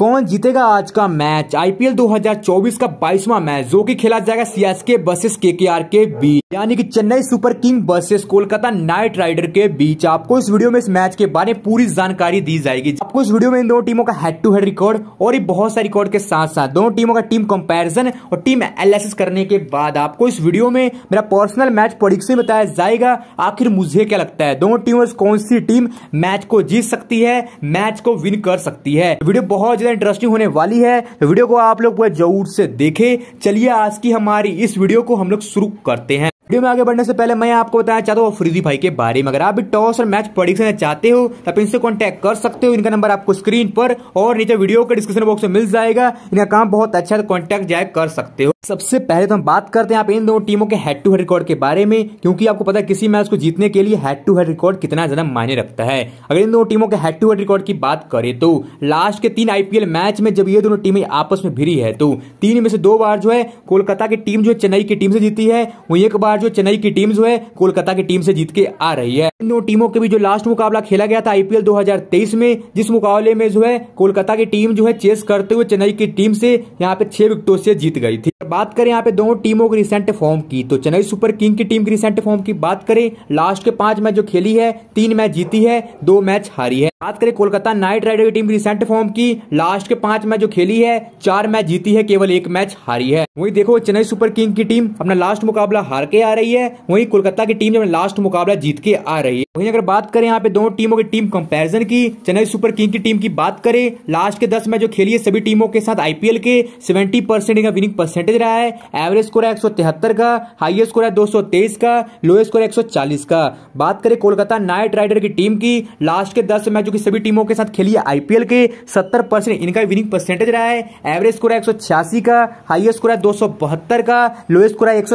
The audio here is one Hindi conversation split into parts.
कौन जीतेगा आज का मैच आईपीएल 2024 का 22वां मैच जो कि खेला जाएगा सीएसके वर्सेस केकेआर के बीच यानी कि Chennai Super King versus Kolkata Knight Rider के बीच आपको इस वीडियो में इस मैच के बारे में पूरी जानकारी दी जाएगी आपको इस वीडियो में इन दोनों टीमों का हेड टू हेड रिकॉर्ड और बहुत सारे रिकॉर्ड के साथ साथ दोनों टीमों का टीम कंपेरिजन और टीम एनालिसिस करने के बाद आपको इस वीडियो में मेरा पर्सनल मैच प्रोडिक्शन बताया जाएगा आखिर मुझे क्या लगता है दोनों टीमों कौन सी टीम मैच को जीत सकती है मैच को विन कर सकती है वीडियो बहुत ज्यादा ज़्यादा इंटरेस्टिंग होने वाली है तो वीडियो को आप लोग पूरा जरूर से देखें चलिए आज की हमारी इस वीडियो को हम लोग शुरू करते हैं वीडियो में आगे बढ़ने से पहले मैं आपको बताना चाहता हूँ फ्रीजी भाई के बारे में अगर आप भी टॉस और मैच प्रोडिक्शन चाहते हो तो इनसे कांटेक्ट कर सकते हो इनका नंबर आपको स्क्रीन पर और नीचे वीडियो के डिस्क्रिप्शन बॉक्स में मिल जाएगा इनका काम बहुत अच्छा है तो कॉन्टैक्ट जाए कर सकते हो सबसे पहले तो हम बात करते हैं आप इन दोनों टीमों के हेड टू हेड रिकॉर्ड के बारे में क्योंकि आपको पता है किसी मैच को जीतने के लिए हेड टू हेड रिकॉर्ड कितना ज्यादा मायने रखता है अगर इन दोनों टीमों के हेड टू हेड रिकॉर्ड की बात करें तो लास्ट के तीन आईपीएल मैच में जब ये दोनों टीमें आपस में भिरी है तो तीन में से दो बार जो है कोलकाता की टीम जो है चेन्नई की टीम से जीती है वो एक बार जो चेन्नई की टीम जो है कोलकाता की टीम से जीत के आ रही है इन दोनों टीमों के भी जो लास्ट मुकाबला खेला गया था आईपीएल दो में जिस मुकाबले में जो है कोलकाता की टीम जो है चेस करते हुए चेन्नई की टीम से यहाँ पे छह विकेटों से जीत गई थी बात करें यहाँ पे दोनों टीमों के रिसेंट फॉर्म की तो चेन्नई सुपर किंग की टीम की रिसेंट फॉर्म की बात करें लास्ट के पांच मैच जो खेली है तीन मैच जीती है दो मैच हारी है बात करें कोलकाता नाइट राइडर की टीम की रिसेंट फॉर्म की लास्ट के पांच मैच जो खेली है चार मैच जीती है केवल एक मैच हारी है वही देखो चेन्नई सुपर किंग की टीम अपना लास्ट मुकाबला हार के आ रही है वही कोलकाता की टीम लास्ट मुकाबला जीत के आ रही है वही अगर बात करें यहाँ पे दोनों टीमों की टीम कंपेरिजन की चेन्नई सुपर किंग की टीम की बात करें लास्ट के दस मैच जो खेली है सभी टीमों के साथ आईपीएल के सेवेंटी परसेंट विनिंग परसेंटेज रहा है एवरेज स्कोर है एक का हाईएस्ट स्कोर है दो का लोएस्ट स्कोर है 140 का बात करें कोलकाता नाइट राइडर की टीम की लास्ट के दस मैचों की सभी टीमों के साथ खेली है आईपीएल के सत्तर परसेंट इनका विनिंग परसेंटेज रहा है एवरेज स्कोर है एक का हाईएस्ट स्कोर है दो का लोएस्ट स्कोर है एक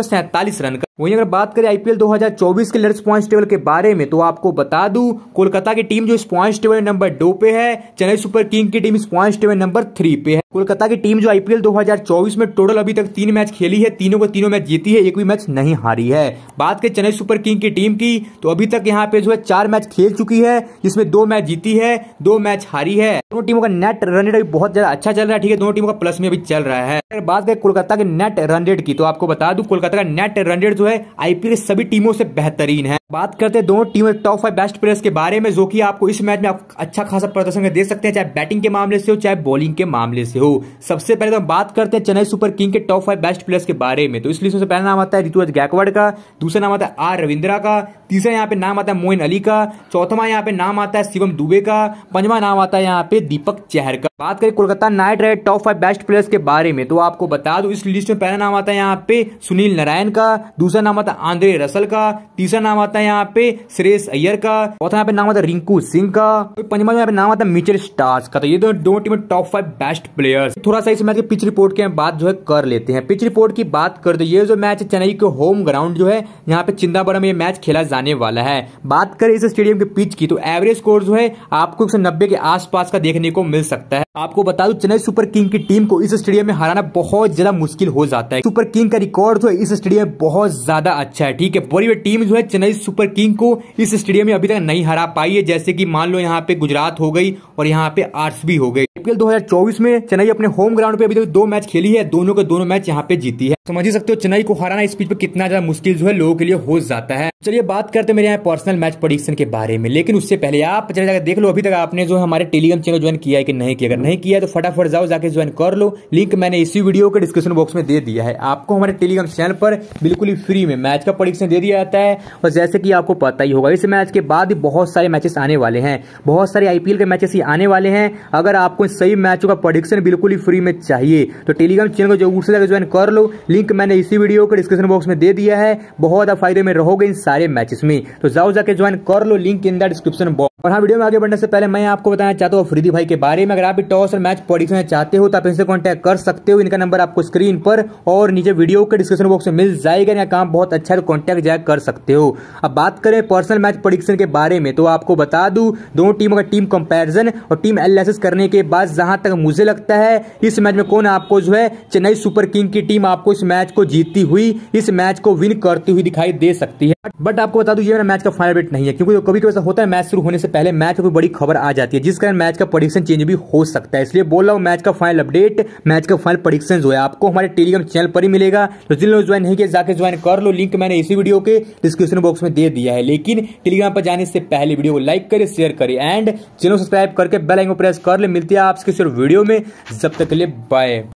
रन का वहीं अगर बात करें आईपीएल 2024 के लर्स पॉइंट टेबल के बारे में तो आपको बता दूं कोलकाता की टीम जो इस पॉइंट टेबल नंबर दो पे है चेन्नई सुपर किंग की टीम इस पॉइंट टेबल नंबर थ्री पे है कोलकाता की टीम जो आईपीएल 2024 में टोटल अभी तक तीन मैच खेली है तीनों को तीनों मैच जीती है एक भी मैच नहीं हारी है बात करें चेन्नई सुपर किंग की टीम की तो अभी तक यहाँ पे जो है चार मैच खेल चुकी है जिसमें दो मैच जीती है दो मैच हारी है दोनों टीमों का नेट रन रेट अभी बहुत ज्यादा अच्छा चल रहा है ठीक है दोनों टीमों का प्लस में अभी चल रहा है अगर बात करें कोलकाता के नेट रन रेट की तो आपको बता दू कोलकाता का नेट रन रेट है आईपीएल सभी टीमों से बेहतरीन है बात करते हैं दोनों टीमों टॉप फाइव बेस्ट प्लेयर्स के बारे में जो कि आपको इस मैच में आप अच्छा खासा प्रदर्शन दे सकते हैं चाहे बैटिंग के मामले से हो चाहे बॉलिंग के मामले से हो सबसे पहले तो हम बात करते हैं चेन्नई सुपर किंग के टॉप फाइव बेस्ट प्लेयर्स के बारे में तो इसलिए सबसे पहला नाम आता है ऋतुराज गायकवाड़ का दूसरा नाम आता है आर रविंद्रा का तीसरा यहाँ पे नाम आता है मोइन अली का चौथा यहाँ पे नाम आता है शिवम दुबे का पंचवा नाम आता है यहाँ पे दीपक चेहर का बात करें Kolkata Knight Ride top five best players के बारे में तो आपको बता दो इस लिस्ट में पहला नाम आता है यहाँ पे सुनील नारायण का दूसरा नाम आता है आंद्रे रसल का तीसरा नाम आता है यहाँ पे सुरेश अय्यर का चौथा यहाँ पे नाम आता है रिंकू सिंह का तो पंचवा यहाँ पे नाम आता है मिचर स्टार्स का तो ये दोनों team top five best players थोड़ा सा इस मैच की पिच रिपोर्ट की बात जो है कर लेते हैं पिच रिपोर्ट की बात कर दो तो ये जो मैच है चेन्नई के होम ग्राउंड जो है यहाँ पे चिंदाबरम ये मैच खेला जाने वाला है बात करें इस स्टेडियम के पिच की तो एवरेज स्कोर जो है आपको एक के आसपास का देखने को मिल सकता है आपको बता दू चेन्नई सुपर किंग की टीम को इस स्टेडियम में हराना बहुत ज्यादा मुश्किल हो जाता है सुपर किंग का रिकॉर्ड जो है इस स्टेडियम में बहुत ज्यादा अच्छा है ठीक है बड़ी टीम जो है चेन्नई सुपर किंग को इस स्टेडियम में अभी तक नहीं हरा पाई है जैसे की मान लो यहाँ पे गुजरात हो गई और यहाँ पे भी हो गई आईपीएल 2024 में चेन्नई अपने होम ग्राउंड पे अभी तक दो मैच खेली है दोनों के दोनों मैच यहाँ पे जीती है समझ ही सकते हो चेन्नई को हराना इस पिच पर कितना ज्यादा मुश्किल जो है लोगों के लिए हो जाता है चलिए बात करते हैं मेरे यहाँ पर्सनल मैच प्रोडिक्शन के बारे में लेकिन उससे पहले आप चले जाकर देख लो अभी तक आपने जो हमारे टेलीग्राम चैनल ज्वाइन किया है कि नहीं किया अगर नहीं किया तो फटाफट जाओ जाकर ज्वाइन कर लो लिंक मैंने इसी वीडियो के डिस्क्रिप्शन बॉक्स में दे दिया है आपको हमारे टेलीग्राम चैनल पर बिल्कुल ही फ्री में मैच का प्रोडिक्शन दे दिया जाता है और जैसे कि आपको पता ही होगा इस मैच के बाद बहुत सारे मैचेस आने वाले हैं बहुत सारे आईपीएल के मैचेस ही आने वाले हैं अगर आपको सही मैचों का प्रोडिक्शन बिल्कुल ही फ्री में चाहिए तो टेलीग्राम चैनल को जरूर से जाकर ज्वाइन कर लो लिंक मैंने इसी वीडियो को डिस्क्रिप्शन बॉक्स में दे दिया है बहुत ज्यादा फायदे में रहोगे इन सारे मैचेस में तो जाओ जाके ज्वाइन कर लो link in the description box और हाँ वीडियो में आगे बढ़ने से पहले मैं आपको बताना चाहता हूँ फ्रीदी भाई के बारे में अगर आप भी टॉस और मैच पॉडिक्शन चाहते हो तो आप इनसे कॉन्टैक्ट कर सकते हो इनका नंबर आपको स्क्रीन पर और नीचे वीडियो के डिस्क्रिप्शन बॉक्स में मिल जाएगा या काम बहुत अच्छा है कॉन्टैक्ट जाए कर सकते हो अब बात करें पर्सनल मैच प्रोडिक्शन के बारे में तो आपको बता दू दोनों टीमों का टीम कंपेरिजन और टीम एनालिसिस करने के बाद जहां तक मुझे लगता है इस मैच में कौन आपको जो है चेन्नई सुपर किंग की टीम आपको इस मैच को जीतती हुई इस मैच को विन करती हुई दिखाई दे सकती है बट आपको बता दू ये मैच का फाइनल बेट नहीं है क्योंकि कभी कभी ऐसा होता है मैच शुरू होने से पहले मैच में बड़ी खबर आ जाती है जिस कारण मैच का प्रडिक्शन चेंज भी हो सकता है इसलिए बोल रहा हूँ मैच का फाइनल अपडेट मैच का फाइनल प्रडिक्शन जो है आपको हमारे टेलीग्राम चैनल पर ही मिलेगा तो जिन लोग ज्वाइन नहीं किया जाकर ज्वाइन कर लो लिंक मैंने इसी वीडियो के डिस्क्रिप्शन बॉक्स में दे दिया है लेकिन टेलीग्राम पर जाने से पहले वीडियो को लाइक करे शेयर करें एंड चैनल सब्सक्राइब करके बेल आइकन प्रेस कर ले मिलती है आपके सिर्फ वीडियो में जब तक के लिए बाय